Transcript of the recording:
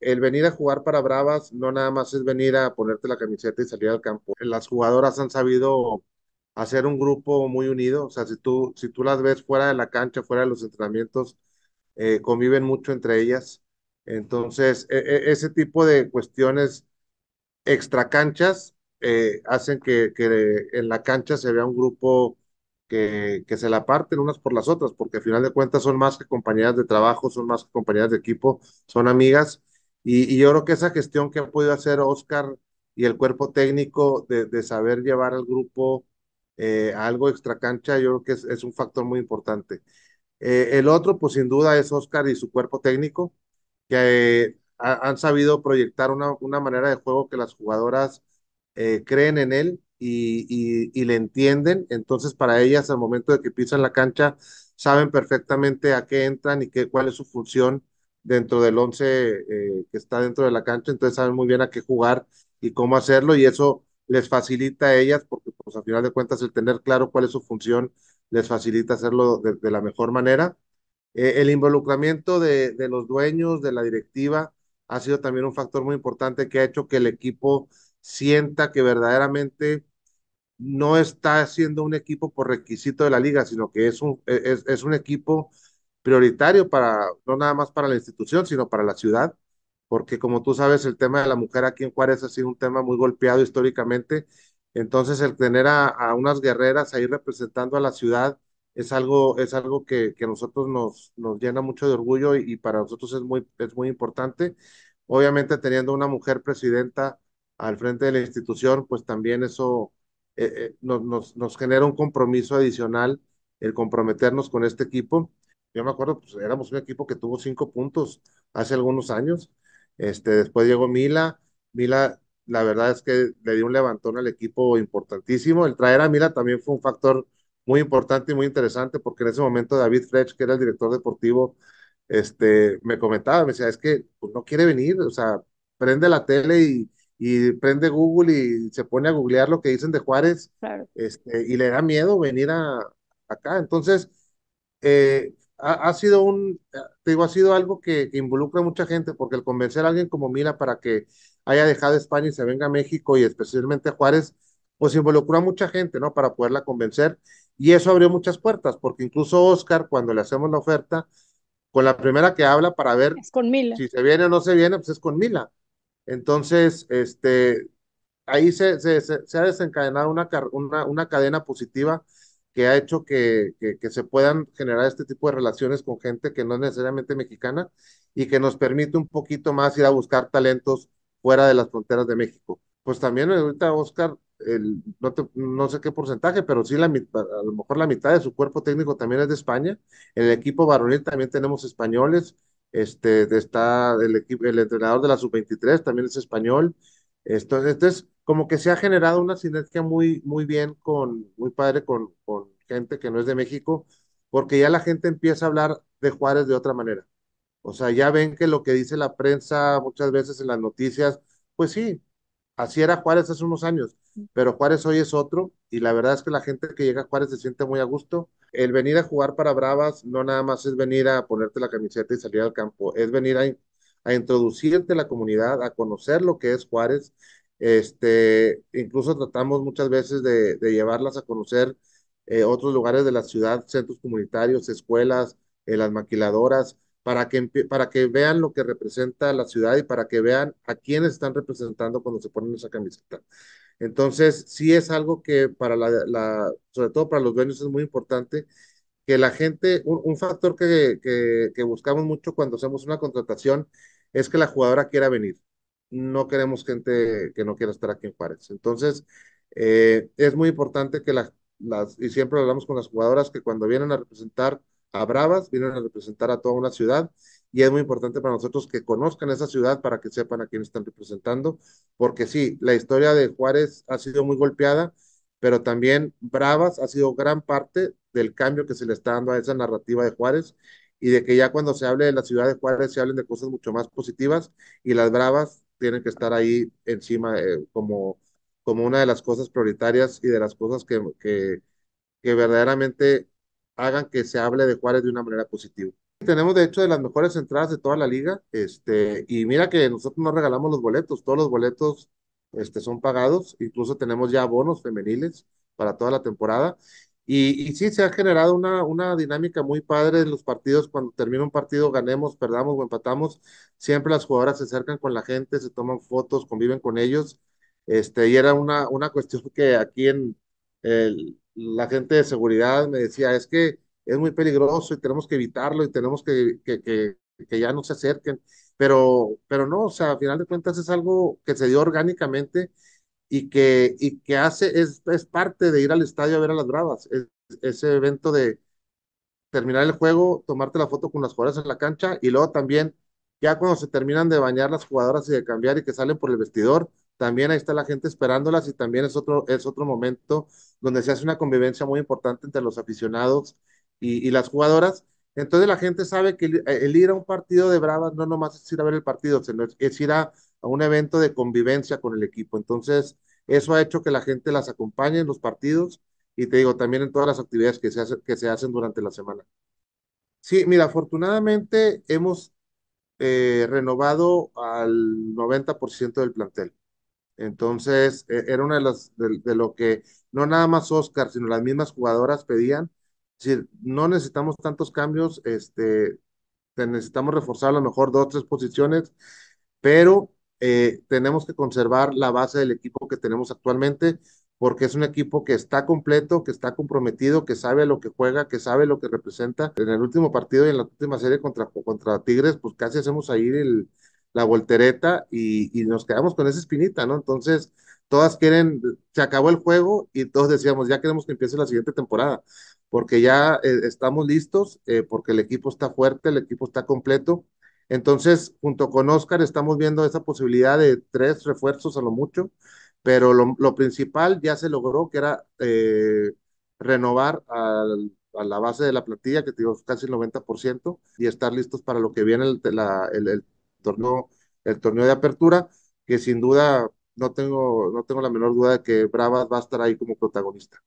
el venir a jugar para Bravas no nada más es venir a ponerte la camiseta y salir al campo. Las jugadoras han sabido hacer un grupo muy unido, o sea, si tú, si tú las ves fuera de la cancha, fuera de los entrenamientos, eh, conviven mucho entre ellas. Entonces, e, e, ese tipo de cuestiones extracanchas canchas eh, hacen que, que, en la cancha se vea un grupo que, que, se la parten unas por las otras, porque al final de cuentas son más que compañeras de trabajo, son más que compañeras de equipo, son amigas y, yo creo que esa gestión que ha podido hacer Oscar y el cuerpo técnico de, saber llevar al grupo eh, a algo extracancha, yo creo que es, un factor muy importante. Eh, el otro, pues sin duda, es Oscar y su cuerpo técnico, que eh, han sabido proyectar una, una, manera de juego que las jugadoras creen en él y, y, le entienden. Entonces, para ellas, al momento de que pisan la cancha, saben perfectamente a qué entran y qué, cuál es su función dentro del 11 eh, que está dentro de la cancha, entonces saben muy bien a qué jugar y cómo hacerlo y eso les facilita a ellas porque pues al final de cuentas el tener claro cuál es su función les facilita hacerlo de, la mejor manera. Eh, el involucramiento de, los dueños, de la directiva, ha sido también un factor muy importante que ha hecho que el equipo sienta que verdaderamente no está siendo un equipo por requisito de la liga, sino que es un, e, es, es un equipo prioritario para, no nada más para la institución, sino para la ciudad, porque como tú sabes, el tema de la mujer aquí en Juárez ha sido un tema muy golpeado históricamente, entonces el tener a, unas guerreras ahí representando a la ciudad es algo, es algo que, que nosotros nos, nos llena mucho de orgullo y, para nosotros es muy, es muy importante. Obviamente teniendo una mujer presidenta al frente de la institución, pues también eso eh, eh, nos genera un compromiso adicional el comprometernos con este equipo yo me acuerdo, pues éramos un equipo que tuvo cinco puntos hace algunos años. Este, después llegó Mila. Mila, la verdad es que le dio un levantón al equipo importantísimo. El traer a Mila también fue un factor muy importante y muy interesante, porque en ese momento David Frech, que era el director deportivo, este, me comentaba, me decía, es que pues, no quiere venir, o sea, prende la tele y, y prende Google y se pone a googlear lo que dicen de Juárez, este, y le da miedo venir a, acá. Entonces, eh, ha, sido un, eh, te digo, ha sido algo que, involucra a mucha gente, porque el convencer a alguien como Mila para que haya dejado España y se venga a México y especialmente a Juárez, pues involucró a mucha gente, ¿no? Para poderla convencer y eso abrió muchas puertas, porque incluso Oscar, cuando le hacemos la oferta, con la primera que habla para ver si se viene o no se viene, pues es con Mila. Entonces, este, ahí se, se, se, se ha desencadenado una, una, una cadena positiva que ha hecho que, que, se puedan generar este tipo de relaciones con gente que no es necesariamente mexicana y que nos permite un poquito más ir a buscar talentos fuera de las fronteras de México. Pues también ahorita Oscar, el, no, sé qué porcentaje, pero sí la a lo mejor la mitad de su cuerpo técnico también es de España. En el equipo varonil también tenemos españoles. Este, está el, equipo, el entrenador de la sub-23 también es español. Entonces, este es, como que se ha generado una sinergia muy, muy bien con, muy padre con, con gente que no es de México, porque ya la gente empieza a hablar de Juárez de otra manera. O sea, ya ven que lo que dice la prensa muchas veces en las noticias, pues sí, así era Juárez hace unos años, pero Juárez hoy es otro y la verdad es que la gente que llega a Juárez se siente muy a gusto. El venir a jugar para Bravas no nada más es venir a ponerte la camiseta y salir al campo, es venir a, a introducirte a la comunidad, a conocer lo que es Juárez este, incluso tratamos muchas veces de, llevarlas a conocer eh, otros lugares de la ciudad, centros comunitarios, escuelas, eh, las maquiladoras, para que, para que vean lo que representa la ciudad y para que vean a quiénes están representando cuando se ponen esa camiseta. Entonces, sí es algo que para la, sobre todo para los dueños es muy importante que la gente, un, factor que buscamos mucho cuando hacemos una contratación es que la jugadora quiera venir no queremos gente que no quiera estar aquí en Juárez. Entonces, eh, es muy importante que las, las, y siempre hablamos con las jugadoras, que cuando vienen a representar a Bravas, vienen a representar a toda una ciudad, y es muy importante para nosotros que conozcan esa ciudad para que sepan a quién están representando, porque sí, la historia de Juárez ha sido muy golpeada, pero también Bravas ha sido gran parte del cambio que se le está dando a esa narrativa de Juárez y de que ya cuando se hable de la ciudad de Juárez se hablen de cosas mucho más positivas y las Bravas tienen que estar ahí encima eh, como, como una de las cosas prioritarias y de las cosas que, que, que verdaderamente hagan que se hable de Juárez de una manera positiva. Tenemos de hecho de las mejores entradas de toda la liga, este, y mira que nosotros no regalamos los boletos, todos los boletos este, son pagados, incluso tenemos ya bonos femeniles para toda la temporada, y, sí, se ha generado una, una dinámica muy padre en los partidos. Cuando termina un partido, ganemos, perdamos o empatamos, siempre las jugadoras se acercan con la gente, se toman fotos, conviven con ellos. Este, y era una, una cuestión que aquí en la gente de seguridad me decía, es que es muy peligroso y tenemos que evitarlo y tenemos que, que, que, que ya no se acerquen. Pero, pero no, o sea, a final de cuentas es algo que se dio orgánicamente y que, y que hace, es, es parte de ir al estadio a ver a las bravas, ese evento de terminar el juego, tomarte la foto con las jugadoras en la cancha y luego también ya cuando se terminan de bañar las jugadoras y de cambiar y que salen por el vestidor, también ahí está la gente esperándolas y también es otro, es otro momento donde se hace una convivencia muy importante entre los aficionados y, las jugadoras. Entonces la gente sabe que el, ir a un partido de Bravas no nomás es ir a ver el partido, sino es ir a a un evento de convivencia con el equipo. Entonces, eso ha hecho que la gente las acompañe en los partidos y te digo, también en todas las actividades que se, que se hacen durante la semana. Sí, mira, afortunadamente hemos eh, renovado al 90% del plantel. Entonces, e, era una de las, de, lo que no nada más Oscar, sino las mismas jugadoras pedían. decir no necesitamos tantos cambios, este, necesitamos reforzar a lo mejor dos, tres posiciones, pero eh, tenemos que conservar la base del equipo que tenemos actualmente, porque es un equipo que está completo, que está comprometido, que sabe lo que juega, que sabe lo que representa. En el último partido y en la última serie contra, contra Tigres, pues casi hacemos ahí el, la voltereta y, y nos quedamos con esa espinita, ¿no? Entonces, todas quieren, se acabó el juego y todos decíamos, ya queremos que empiece la siguiente temporada, porque ya eh, estamos listos, eh, porque el equipo está fuerte, el equipo está completo entonces, junto con Oscar, estamos viendo esa posibilidad de tres refuerzos a lo mucho, pero lo, principal ya se logró, que era eh, renovar a la base de la plantilla, que digo casi el 90%, y estar listos para lo que viene el, el, torneo, el torneo de apertura, que sin duda no tengo, no tengo la menor duda de que Bravas va a estar ahí como protagonista.